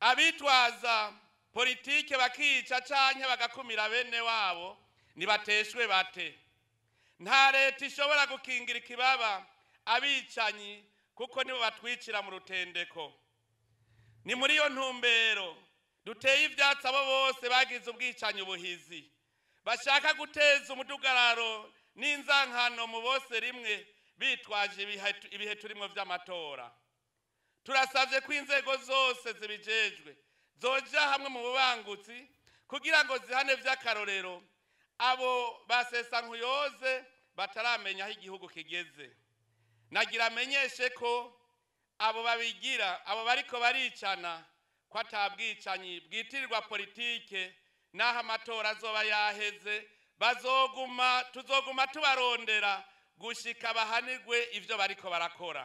abitwaza politike bakica cyangwa bagakumira bene wabo ntibateshwe bate nta leta ishobora gukingira ikibaba abicanyi kuko nibo batwikira mu rutendeko ni muri iyo ntumbero duteye ibyatsi abo bose bagize ubwicanyi ubuhizi bashaka guteza umudugararo n'inzankano mu bose rimwe bitwaje ibihe turimo by'amatora turasabye ko inzego zose zibijejwe zoja hamwe mu bubangutsi kugira ngo zihane by'akarorero abo basesa nkuyoze bataramenya aho igihugu kigeze nagira amenyeshe ko abo babigira abo bariko baricana ko atabwicanyi bwitirirwa politike n'aho amatora azoba yaheze bazoguma tuzoguma tubarondera gushika bahanirwe ibyo bariko barakora